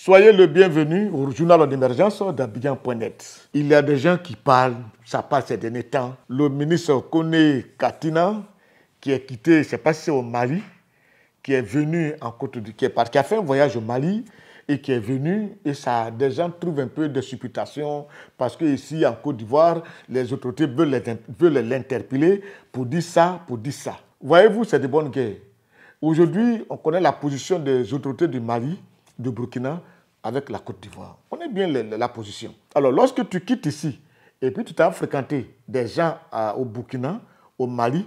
Soyez le bienvenu au journal d'émergence d'Abidjan.net. Il y a des gens qui parlent, ça passe ces derniers temps. Le ministre Kone Katina, qui est quitté, c'est passé au Mali, qui est venu en Côte d'Ivoire, qui a fait un voyage au Mali, et qui est venu et ça, des gens trouvent un peu de supputation parce que ici en Côte d'Ivoire, les autorités veulent l'interpeller pour dire ça, pour dire ça. Voyez-vous, c'est de bonnes guerres. Aujourd'hui, on connaît la position des autorités du Mali, du Burkina, avec la Côte d'Ivoire. On connaît bien la position. Alors, lorsque tu quittes ici, et puis tu t'as fréquenté des gens euh, au Burkina, au Mali,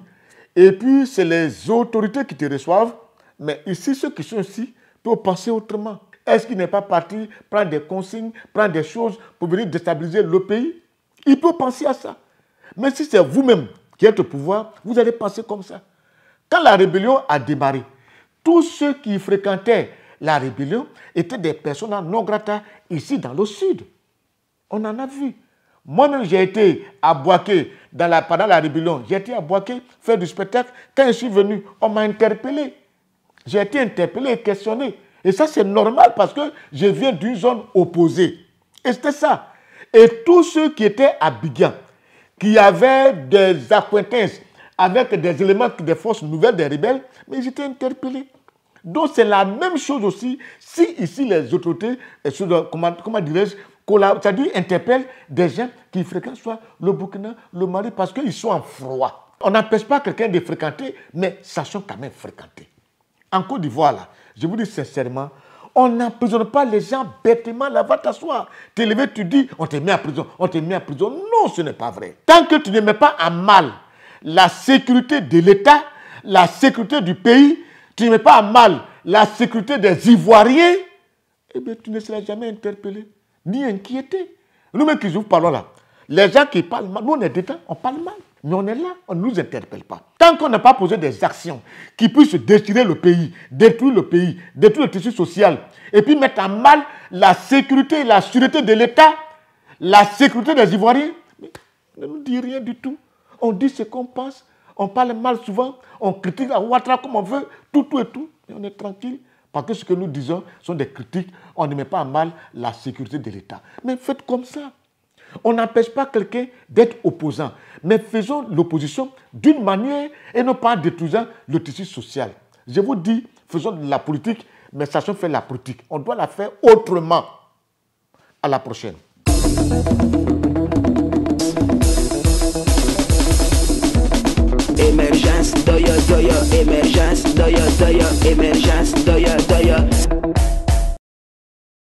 et puis c'est les autorités qui te reçoivent, mais ici, ceux qui sont ici peuvent penser autrement. Est-ce qu'il n'est pas parti prendre des consignes, prendre des choses pour venir déstabiliser le pays Il peut penser à ça. Mais si c'est vous-même qui êtes au pouvoir, vous allez penser comme ça. Quand la rébellion a démarré, tous ceux qui fréquentaient la rébellion étaient des personnes non grata ici dans le sud. On en a vu. Moi-même, j'ai été à Boaké dans la, pendant la rébellion. J'ai été à Boaké faire du spectacle. Quand je suis venu, on m'a interpellé. J'ai été interpellé et questionné. Et ça, c'est normal parce que je viens d'une zone opposée. Et c'était ça. Et tous ceux qui étaient à Bigan, qui avaient des acquaintances avec des éléments des forces nouvelles des rebelles, mais ils étaient interpellés. Donc c'est la même chose aussi si ici les autorités, comment, comment dirais-je, interpellent des gens qui fréquentent soit le Burkina, le Mali, parce qu'ils sont en froid. On n'empêche pas quelqu'un de fréquenter, mais sachant quand même fréquenter. En Côte d'Ivoire, là, je vous dis sincèrement, on n'emprisonne pas les gens bêtement là, bas t'asseoir. T'es levé, tu dis, on te met en prison, on te met en prison. Non, ce n'est pas vrai. Tant que tu ne mets pas à mal la sécurité de l'État, la sécurité du pays, tu ne mets pas à mal la sécurité des Ivoiriens, eh tu ne seras jamais interpellé, ni inquiété. Nous-mêmes qui nous parlons là, les gens qui parlent mal, nous on est d'État, on parle mal. Mais on est là, on ne nous interpelle pas. Tant qu'on n'a pas posé des actions qui puissent détruire le pays, détruire le pays, détruire le tissu social, et puis mettre en mal la sécurité et la sûreté de l'État, la sécurité des Ivoiriens, on ne nous dit rien du tout. On dit ce qu'on pense, on parle mal souvent, on critique à Ouattara comme on veut, tout, tout et tout, et on est tranquille. Parce que ce que nous disons sont des critiques, on ne met pas à mal la sécurité de l'État. Mais faites comme ça. On n'empêche pas quelqu'un d'être opposant, mais faisons l'opposition d'une manière et non pas en détruisant le tissu social. Je vous dis, faisons de la politique, mais sachons faire la politique. On doit la faire autrement. À la prochaine. émergence, doyo, émergence, doyo,